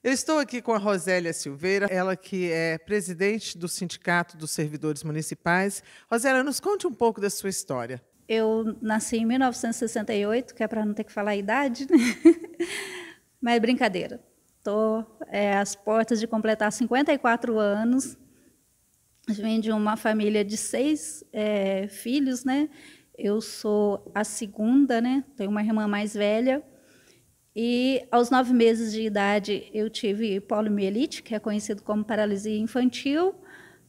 Eu estou aqui com a Rosélia Silveira, ela que é presidente do Sindicato dos Servidores Municipais. Rosélia, nos conte um pouco da sua história. Eu nasci em 1968, que é para não ter que falar a idade, né? mas brincadeira. Estou é, às portas de completar 54 anos. Vim de uma família de seis é, filhos, né? Eu sou a segunda, né? Tenho uma irmã mais velha. E aos nove meses de idade eu tive poliomielite, que é conhecido como paralisia infantil,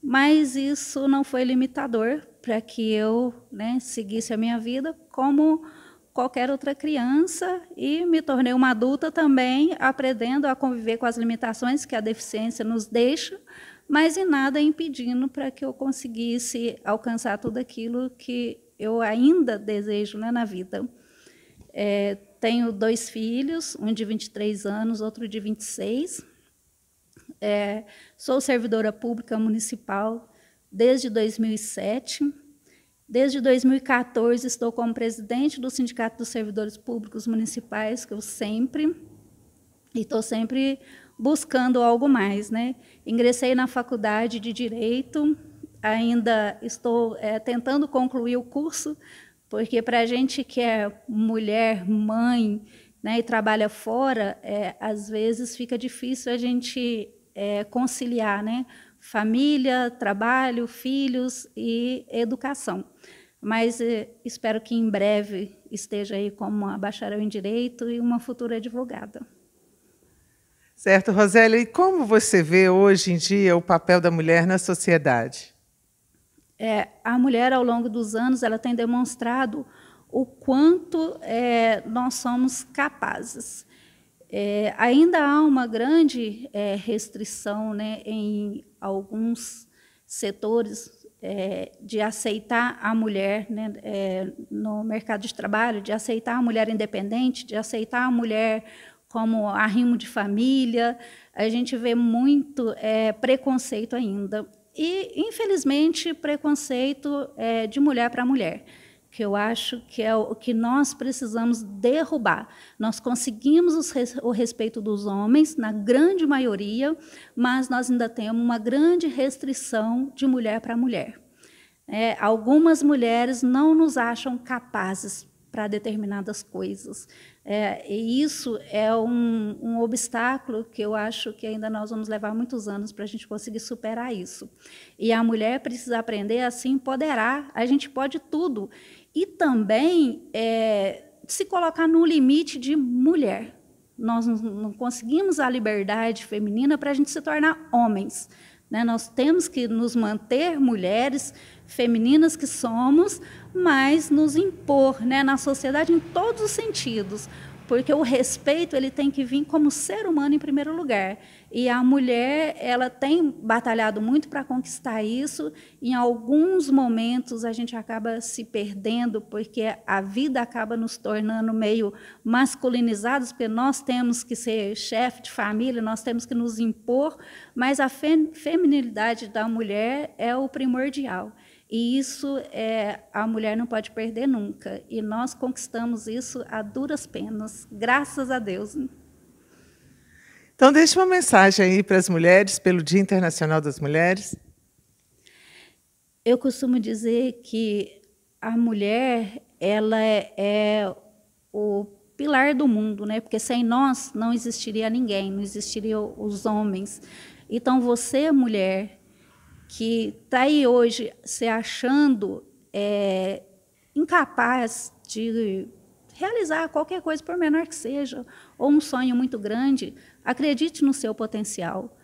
mas isso não foi limitador para que eu né, seguisse a minha vida como qualquer outra criança e me tornei uma adulta também, aprendendo a conviver com as limitações que a deficiência nos deixa, mas em nada impedindo para que eu conseguisse alcançar tudo aquilo que eu ainda desejo né, na vida. É, tenho dois filhos, um de 23 anos, outro de 26. É, sou servidora pública municipal desde 2007. Desde 2014 estou como presidente do Sindicato dos Servidores Públicos Municipais, que eu sempre e estou sempre buscando algo mais, né? Ingressei na faculdade de direito, ainda estou é, tentando concluir o curso porque para a gente que é mulher, mãe, né, e trabalha fora, é, às vezes fica difícil a gente é, conciliar, né? Família, trabalho, filhos e educação. Mas é, espero que em breve esteja aí como uma bacharel em direito e uma futura advogada. Certo, Rosélia. E como você vê hoje em dia o papel da mulher na sociedade? é, a mulher, ao longo dos anos, ela tem demonstrado o quanto é, nós somos capazes. É, ainda há uma grande é, restrição né, em alguns setores é, de aceitar a mulher né, é, no mercado de trabalho, de aceitar a mulher independente, de aceitar a mulher como arrimo de família. A gente vê muito preconceito ainda e, infelizmente, preconceito é, de mulher para mulher que eu acho que é o que nós precisamos derrubar. Nós conseguimos o respeito dos homens, na grande maioria, mas nós ainda temos uma grande restrição de mulher para mulher. É, algumas mulheres não nos acham capazes para determinadas coisas. É, e isso é um, um, obstáculo que eu acho que ainda nós vamos levar muitos anos para a gente conseguir superar isso. E a mulher precisa aprender a se empoderar. A gente pode tudo. E também é, se colocar no limite de mulher. Nós não, não conseguimos a liberdade feminina para a gente se tornar homens. Né? Nós temos que nos manter mulheres femininas que somos, mas nos impor né, na sociedade em todos os sentidos, porque o respeito ele tem que vir como ser humano em primeiro lugar. E a mulher ela tem batalhado muito para conquistar isso. Em alguns momentos a gente acaba se perdendo porque a vida acaba nos tornando meio masculinizados, porque nós temos que ser chefe de família, nós temos que nos impor, mas a feminilidade da mulher é o primordial. E isso é, a mulher não pode perder nunca. E nós conquistamos isso a duras penas, graças a Deus. Então, deixe uma mensagem aí para as mulheres, pelo Dia Internacional das Mulheres. Eu costumo dizer que a mulher ela é, é, o pilar do mundo, né? Porque sem nós não existiria ninguém, não existiriam os homens. Então, você, mulher, que está aí hoje se achando é, incapaz de realizar qualquer coisa, por menor que seja, ou um sonho muito grande, acredite no seu potencial.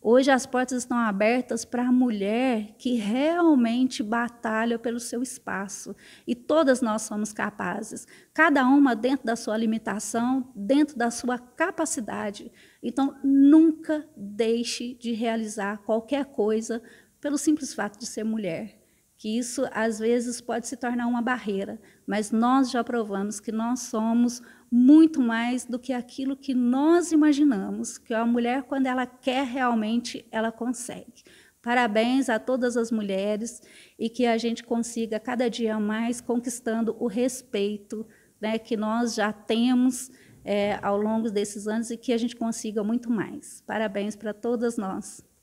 Hoje as portas estão abertas para a mulher que realmente batalha pelo seu espaço. E todas nós somos capazes, cada uma dentro da sua limitação, dentro da sua capacidade. Então, nunca deixe de realizar qualquer coisa pelo simples fato de ser mulher. Que isso, às vezes, pode se tornar uma barreira, mas nós já provamos que nós somos muito mais do que aquilo que nós imaginamos, que a mulher, quando ela quer realmente, ela consegue. Parabéns a todas as mulheres e que a gente consiga cada dia mais conquistando o respeito né, que nós já temos é, ao longo desses anos e que a gente consiga muito mais. Parabéns para todas nós.